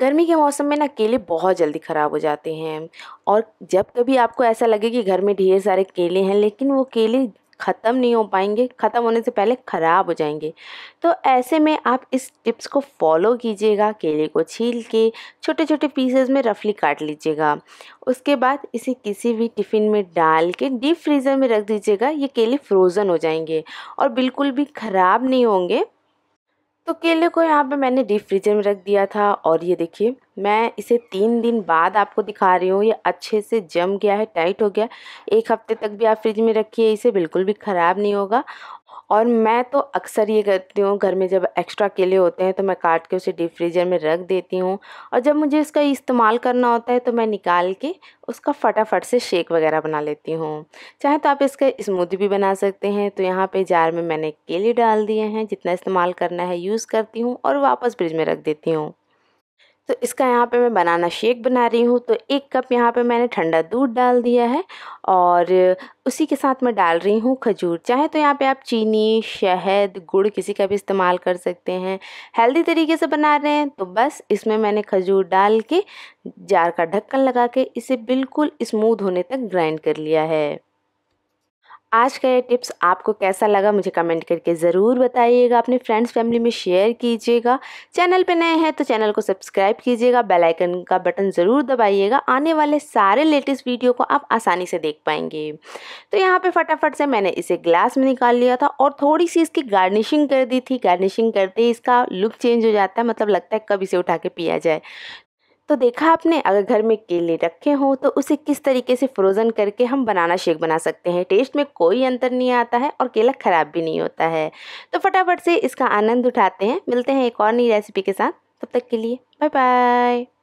गर्मी के मौसम में ना केले बहुत जल्दी ख़राब हो जाते हैं और जब कभी आपको ऐसा लगे कि घर में ढेर सारे केले हैं लेकिन वो केले ख़त्म नहीं हो पाएंगे ख़त्म होने से पहले ख़राब हो जाएंगे तो ऐसे में आप इस टिप्स को फॉलो कीजिएगा केले को छील के छोटे छोटे पीसेस में रफली काट लीजिएगा उसके बाद इसे किसी भी टिफ़िन में डाल के डीप फ्रीज़र में रख दीजिएगा ये केले फ्रोज़न हो जाएंगे और बिल्कुल भी ख़राब नहीं होंगे तो केले को यहाँ पे मैंने डीप फ्रीजर में रख दिया था और ये देखिए मैं इसे तीन दिन बाद आपको दिखा रही हूँ ये अच्छे से जम गया है टाइट हो गया एक हफ्ते तक भी आप फ्रिज में रखिए इसे बिल्कुल भी ख़राब नहीं होगा और मैं तो अक्सर ये करती हूँ घर में जब एक्स्ट्रा केले होते हैं तो मैं काट के उसे डीप फ्रीजर में रख देती हूँ और जब मुझे इसका इस्तेमाल करना होता है तो मैं निकाल के उसका फटाफट से शेक वगैरह बना लेती हूँ चाहे तो आप इसका स्मूदी भी बना सकते हैं तो यहाँ पे जार में मैंने केले डाल दिए हैं जितना इस्तेमाल करना है यूज़ करती हूँ और वापस फ्रिज में रख देती हूँ तो इसका यहाँ पे मैं बनाना शेक बना रही हूँ तो एक कप यहाँ पे मैंने ठंडा दूध डाल दिया है और उसी के साथ मैं डाल रही हूँ खजूर चाहे तो यहाँ पे आप चीनी शहद गुड़ किसी का भी इस्तेमाल कर सकते हैं हेल्दी तरीके से बना रहे हैं तो बस इसमें मैंने खजूर डाल के जार का ढक्कन लगा के इसे बिल्कुल स्मूद होने तक ग्राइंड कर लिया है आज का ये टिप्स आपको कैसा लगा मुझे कमेंट करके ज़रूर बताइएगा अपने फ्रेंड्स फैमिली में शेयर कीजिएगा चैनल पे नए हैं तो चैनल को सब्सक्राइब कीजिएगा बेल आइकन का बटन ज़रूर दबाइएगा आने वाले सारे लेटेस्ट वीडियो को आप आसानी से देख पाएंगे तो यहाँ पे फटाफट से मैंने इसे ग्लास में निकाल लिया था और थोड़ी सी इसकी गार्निशिंग कर दी थी गार्निशिंग करते ही इसका लुक चेंज हो जाता है मतलब लगता है कब इसे उठा के पिया जाए तो देखा आपने अगर घर में केले रखे हों तो उसे किस तरीके से फ्रोज़न करके हम बनाना शेक बना सकते हैं टेस्ट में कोई अंतर नहीं आता है और केला ख़राब भी नहीं होता है तो फटाफट से इसका आनंद उठाते हैं मिलते हैं एक और नई रेसिपी के साथ तब तक के लिए बाय बाय